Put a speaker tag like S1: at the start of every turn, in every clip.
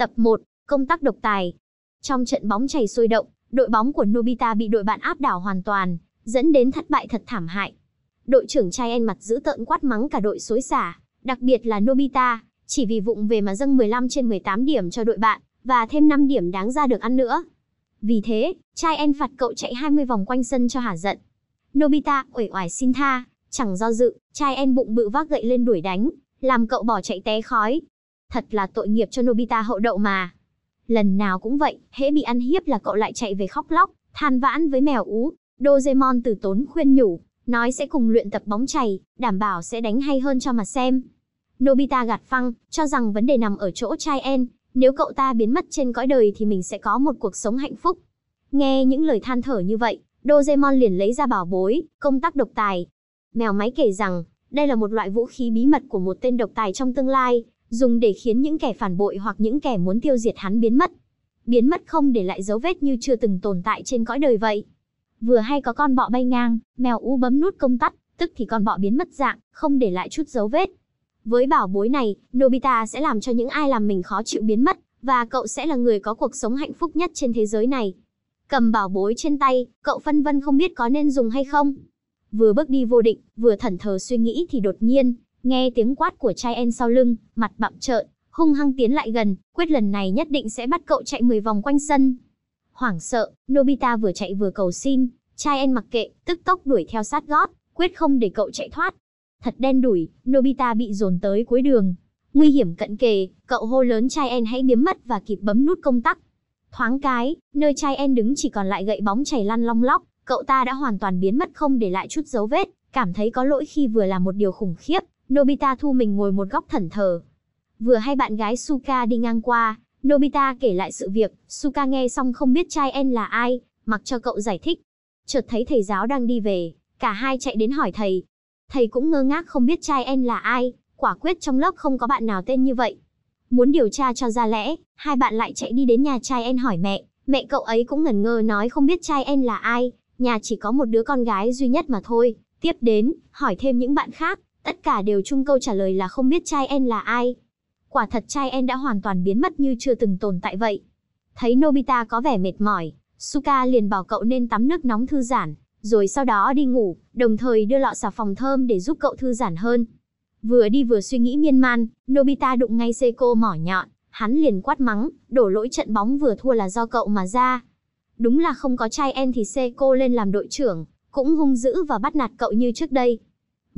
S1: Tập 1, công tác độc tài. Trong trận bóng chảy sôi động, đội bóng của Nobita bị đội bạn áp đảo hoàn toàn, dẫn đến thất bại thật thảm hại. Đội trưởng trai en mặt giữ tợn quát mắng cả đội xối xả, đặc biệt là Nobita, chỉ vì vụng về mà dâng 15 trên 18 điểm cho đội bạn, và thêm 5 điểm đáng ra được ăn nữa. Vì thế, trai en phạt cậu chạy 20 vòng quanh sân cho hả giận. Nobita uể oải xin tha, chẳng do dự, trai en bụng bự vác gậy lên đuổi đánh, làm cậu bỏ chạy té khói, Thật là tội nghiệp cho Nobita hậu đậu mà. Lần nào cũng vậy, hễ bị ăn hiếp là cậu lại chạy về khóc lóc, than vãn với mèo ú. Doraemon từ tốn khuyên nhủ, nói sẽ cùng luyện tập bóng chày, đảm bảo sẽ đánh hay hơn cho mà xem. Nobita gạt phăng, cho rằng vấn đề nằm ở chỗ trai en, nếu cậu ta biến mất trên cõi đời thì mình sẽ có một cuộc sống hạnh phúc. Nghe những lời than thở như vậy, Doraemon liền lấy ra bảo bối, công tắc độc tài. Mèo máy kể rằng, đây là một loại vũ khí bí mật của một tên độc tài trong tương lai, dùng để khiến những kẻ phản bội hoặc những kẻ muốn tiêu diệt hắn biến mất. Biến mất không để lại dấu vết như chưa từng tồn tại trên cõi đời vậy. Vừa hay có con bọ bay ngang, mèo u bấm nút công tắt, tức thì con bọ biến mất dạng, không để lại chút dấu vết. Với bảo bối này, Nobita sẽ làm cho những ai làm mình khó chịu biến mất, và cậu sẽ là người có cuộc sống hạnh phúc nhất trên thế giới này. Cầm bảo bối trên tay, cậu phân vân không biết có nên dùng hay không. Vừa bước đi vô định, vừa thẩn thờ suy nghĩ thì đột nhiên, Nghe tiếng quát của trai en sau lưng, mặt bặm trợn, hung hăng tiến lại gần, quyết lần này nhất định sẽ bắt cậu chạy 10 vòng quanh sân. Hoảng sợ, Nobita vừa chạy vừa cầu xin, trai en mặc kệ, tức tốc đuổi theo sát gót, quyết không để cậu chạy thoát. Thật đen đủi, Nobita bị dồn tới cuối đường. Nguy hiểm cận kề, cậu hô lớn trai en hãy biến mất và kịp bấm nút công tắc. Thoáng cái, nơi trai en đứng chỉ còn lại gậy bóng chảy lăn long lóc, cậu ta đã hoàn toàn biến mất không để lại chút dấu vết, cảm thấy có lỗi khi vừa làm một điều khủng khiếp, Nobita thu mình ngồi một góc thẩn thờ. Vừa hay bạn gái Suka đi ngang qua, Nobita kể lại sự việc, Suka nghe xong không biết trai En là ai, mặc cho cậu giải thích. Chợt thấy thầy giáo đang đi về, cả hai chạy đến hỏi thầy. Thầy cũng ngơ ngác không biết trai En là ai, quả quyết trong lớp không có bạn nào tên như vậy. Muốn điều tra cho ra lẽ, hai bạn lại chạy đi đến nhà trai En hỏi mẹ, mẹ cậu ấy cũng ngẩn ngơ nói không biết trai En là ai, nhà chỉ có một đứa con gái duy nhất mà thôi. Tiếp đến, hỏi thêm những bạn khác, Tất cả đều chung câu trả lời là không biết trai En là ai. Quả thật trai En đã hoàn toàn biến mất như chưa từng tồn tại vậy. Thấy Nobita có vẻ mệt mỏi, Suka liền bảo cậu nên tắm nước nóng thư giãn, rồi sau đó đi ngủ, đồng thời đưa lọ xà phòng thơm để giúp cậu thư giãn hơn. Vừa đi vừa suy nghĩ miên man, Nobita đụng ngay Seiko mỏ nhọn, hắn liền quát mắng, đổ lỗi trận bóng vừa thua là do cậu mà ra. Đúng là không có trai En thì Seiko lên làm đội trưởng, cũng hung dữ và bắt nạt cậu như trước đây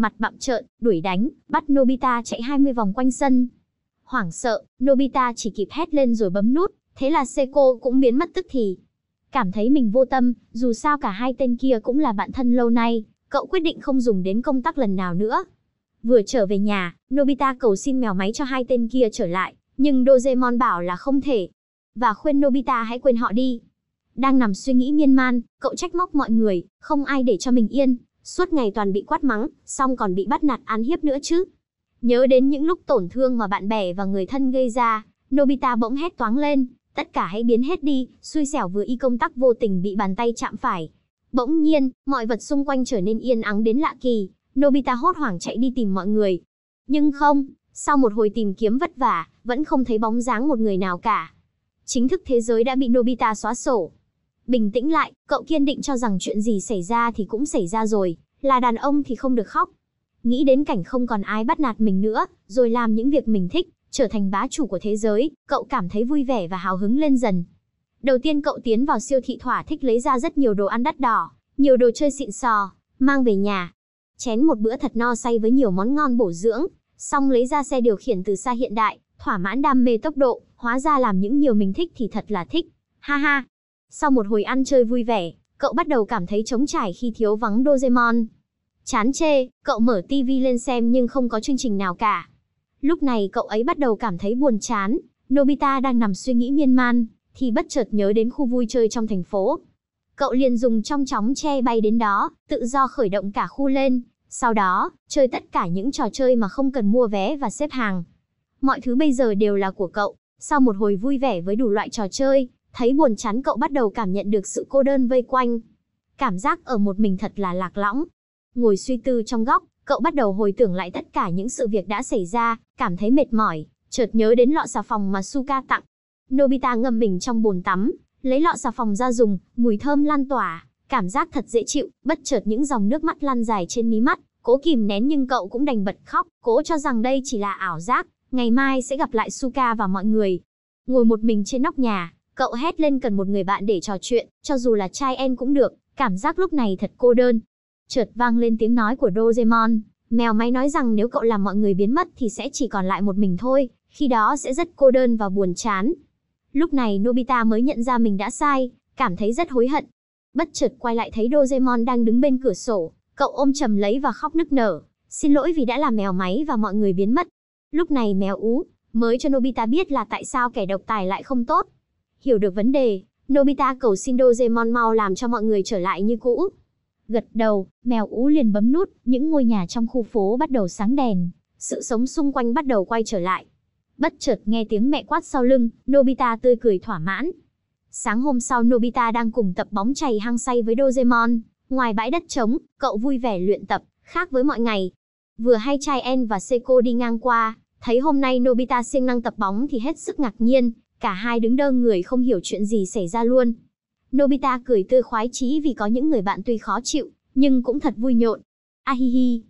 S1: mặt bặm trợn, đuổi đánh, bắt Nobita chạy 20 vòng quanh sân. Hoảng sợ, Nobita chỉ kịp hét lên rồi bấm nút, thế là Seiko cũng biến mất tức thì. Cảm thấy mình vô tâm, dù sao cả hai tên kia cũng là bạn thân lâu nay, cậu quyết định không dùng đến công tắc lần nào nữa. Vừa trở về nhà, Nobita cầu xin mèo máy cho hai tên kia trở lại, nhưng Dojemon bảo là không thể. Và khuyên Nobita hãy quên họ đi. Đang nằm suy nghĩ miên man, cậu trách móc mọi người, không ai để cho mình yên, Suốt ngày toàn bị quát mắng, xong còn bị bắt nạt án hiếp nữa chứ. Nhớ đến những lúc tổn thương mà bạn bè và người thân gây ra, Nobita bỗng hét toáng lên, tất cả hãy biến hết đi, xui xẻo vừa y công tắc vô tình bị bàn tay chạm phải. Bỗng nhiên, mọi vật xung quanh trở nên yên ắng đến lạ kỳ, Nobita hốt hoảng chạy đi tìm mọi người. Nhưng không, sau một hồi tìm kiếm vất vả, vẫn không thấy bóng dáng một người nào cả. Chính thức thế giới đã bị Nobita xóa sổ, Bình tĩnh lại, cậu kiên định cho rằng chuyện gì xảy ra thì cũng xảy ra rồi, là đàn ông thì không được khóc. Nghĩ đến cảnh không còn ai bắt nạt mình nữa, rồi làm những việc mình thích, trở thành bá chủ của thế giới, cậu cảm thấy vui vẻ và hào hứng lên dần. Đầu tiên cậu tiến vào siêu thị thỏa thích lấy ra rất nhiều đồ ăn đắt đỏ, nhiều đồ chơi xịn sò, mang về nhà. Chén một bữa thật no say với nhiều món ngon bổ dưỡng, xong lấy ra xe điều khiển từ xa hiện đại, thỏa mãn đam mê tốc độ, hóa ra làm những nhiều mình thích thì thật là thích. Ha ha, sau một hồi ăn chơi vui vẻ, cậu bắt đầu cảm thấy trống trải khi thiếu vắng Doraemon. Chán chê, cậu mở TV lên xem nhưng không có chương trình nào cả. Lúc này cậu ấy bắt đầu cảm thấy buồn chán, Nobita đang nằm suy nghĩ miên man, thì bất chợt nhớ đến khu vui chơi trong thành phố. Cậu liền dùng trong chóng che bay đến đó, tự do khởi động cả khu lên, sau đó, chơi tất cả những trò chơi mà không cần mua vé và xếp hàng. Mọi thứ bây giờ đều là của cậu, sau một hồi vui vẻ với đủ loại trò chơi, Thấy buồn chán cậu bắt đầu cảm nhận được sự cô đơn vây quanh. Cảm giác ở một mình thật là lạc lõng. Ngồi suy tư trong góc, cậu bắt đầu hồi tưởng lại tất cả những sự việc đã xảy ra, cảm thấy mệt mỏi, chợt nhớ đến lọ xà phòng mà Suka tặng. Nobita ngâm mình trong bồn tắm, lấy lọ xà phòng ra dùng, mùi thơm lan tỏa, cảm giác thật dễ chịu, bất chợt những dòng nước mắt lan dài trên mí mắt, cố kìm nén nhưng cậu cũng đành bật khóc, cố cho rằng đây chỉ là ảo giác, ngày mai sẽ gặp lại Suka và mọi người. Ngồi một mình trên nóc nhà, Cậu hét lên cần một người bạn để trò chuyện, cho dù là trai em cũng được, cảm giác lúc này thật cô đơn. Chợt vang lên tiếng nói của Doraemon, mèo máy nói rằng nếu cậu làm mọi người biến mất thì sẽ chỉ còn lại một mình thôi, khi đó sẽ rất cô đơn và buồn chán. Lúc này Nobita mới nhận ra mình đã sai, cảm thấy rất hối hận. Bất chợt quay lại thấy Doraemon đang đứng bên cửa sổ, cậu ôm chầm lấy và khóc nức nở, xin lỗi vì đã làm mèo máy và mọi người biến mất. Lúc này mèo ú mới cho Nobita biết là tại sao kẻ độc tài lại không tốt. Hiểu được vấn đề, Nobita cầu xin Dojemon mau làm cho mọi người trở lại như cũ. Gật đầu, mèo ú liền bấm nút, những ngôi nhà trong khu phố bắt đầu sáng đèn, sự sống xung quanh bắt đầu quay trở lại. Bất chợt nghe tiếng mẹ quát sau lưng, Nobita tươi cười thỏa mãn. Sáng hôm sau Nobita đang cùng tập bóng chày hăng say với Dojemon ngoài bãi đất trống, cậu vui vẻ luyện tập, khác với mọi ngày. Vừa hay En và Seiko đi ngang qua, thấy hôm nay Nobita siêng năng tập bóng thì hết sức ngạc nhiên, Cả hai đứng đơ người không hiểu chuyện gì xảy ra luôn. Nobita cười tươi khoái chí vì có những người bạn tuy khó chịu, nhưng cũng thật vui nhộn. Ahihi,